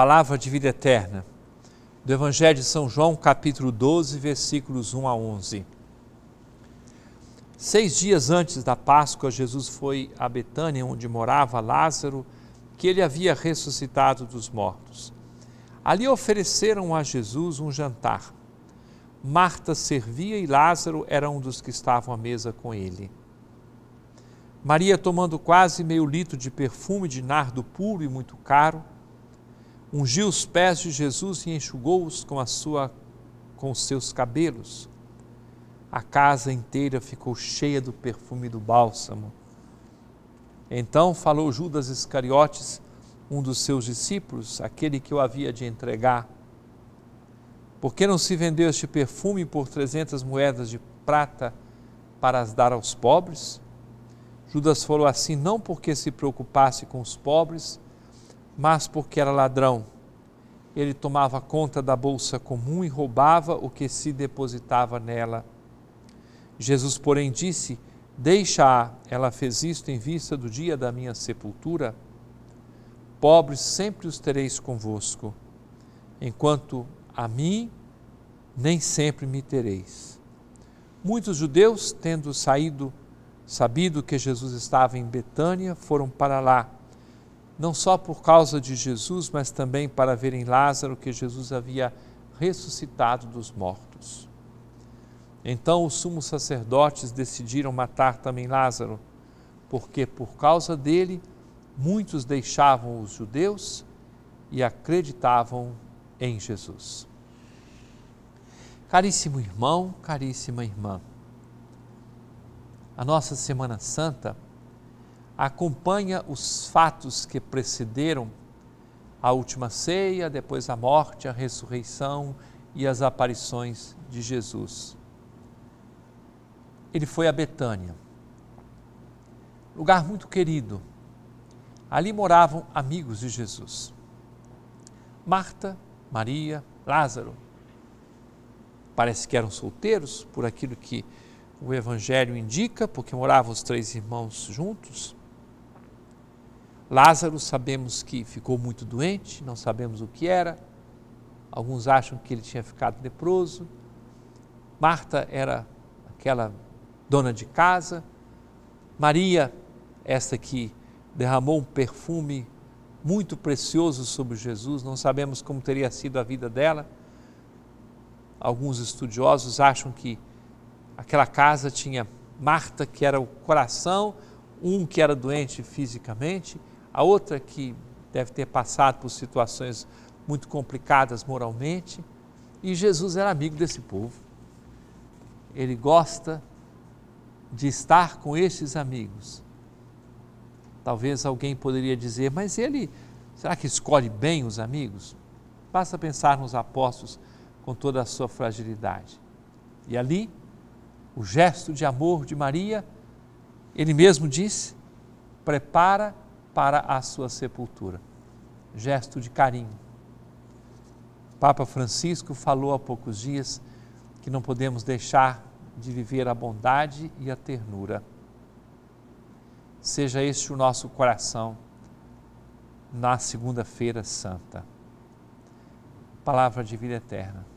palavra de vida eterna, do Evangelho de São João, capítulo 12, versículos 1 a 11. Seis dias antes da Páscoa, Jesus foi a Betânia, onde morava Lázaro, que ele havia ressuscitado dos mortos. Ali ofereceram a Jesus um jantar. Marta servia e Lázaro era um dos que estavam à mesa com ele. Maria, tomando quase meio litro de perfume de nardo puro e muito caro, ungiu os pés de Jesus e enxugou-os com a sua com os seus cabelos. A casa inteira ficou cheia do perfume do bálsamo. Então falou Judas Iscariotes, um dos seus discípulos, aquele que o havia de entregar: Por que não se vendeu este perfume por trezentas moedas de prata para as dar aos pobres? Judas falou assim não porque se preocupasse com os pobres, mas porque era ladrão. Ele tomava conta da bolsa comum e roubava o que se depositava nela. Jesus, porém, disse: Deixa-a, ela fez isto em vista do dia da minha sepultura. Pobres sempre os tereis convosco, enquanto a mim nem sempre me tereis. Muitos judeus, tendo saído, sabido que Jesus estava em Betânia, foram para lá não só por causa de Jesus, mas também para verem Lázaro que Jesus havia ressuscitado dos mortos. Então os sumos sacerdotes decidiram matar também Lázaro, porque por causa dele muitos deixavam os judeus e acreditavam em Jesus. Caríssimo irmão, caríssima irmã, a nossa Semana Santa acompanha os fatos que precederam a última ceia, depois a morte, a ressurreição e as aparições de Jesus. Ele foi a Betânia, lugar muito querido. Ali moravam amigos de Jesus. Marta, Maria, Lázaro. Parece que eram solteiros, por aquilo que o Evangelho indica, porque moravam os três irmãos juntos. Lázaro, sabemos que ficou muito doente, não sabemos o que era. Alguns acham que ele tinha ficado leproso. Marta era aquela dona de casa. Maria, esta que derramou um perfume muito precioso sobre Jesus, não sabemos como teria sido a vida dela. Alguns estudiosos acham que aquela casa tinha Marta, que era o coração, um que era doente fisicamente, a outra que deve ter passado por situações muito complicadas moralmente. E Jesus era amigo desse povo. Ele gosta de estar com esses amigos. Talvez alguém poderia dizer, mas ele, será que escolhe bem os amigos? Basta pensar nos apóstolos com toda a sua fragilidade. E ali, o gesto de amor de Maria, ele mesmo disse: prepara para a sua sepultura. Gesto de carinho. O Papa Francisco falou há poucos dias que não podemos deixar de viver a bondade e a ternura. Seja este o nosso coração na Segunda-feira Santa. Palavra de vida eterna.